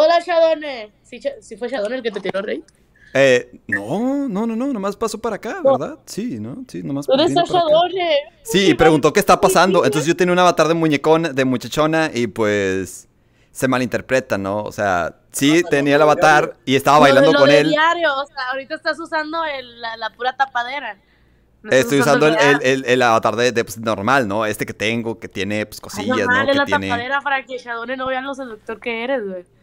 Hola, Shadone. si fue Shadone el que te tiró, Rey? Eh, no, no, no, no, nomás pasó para acá, ¿verdad? Sí, ¿no? Sí, nomás ¿Dónde está Shadone? Sí, y preguntó qué está pasando. Entonces yo tenía un avatar de muñecón, de muchachona y pues se malinterpreta, ¿no? O sea, sí tenía el avatar y estaba bailando con él. diario, o sea, ahorita estás usando el, la, pura tapadera. Estoy usando el, avatar de, pues, normal, ¿no? Este que tengo, que tiene pues, cosillas, ¿no? Es la tapadera para que Shadone no vea lo seductor que eres, güey.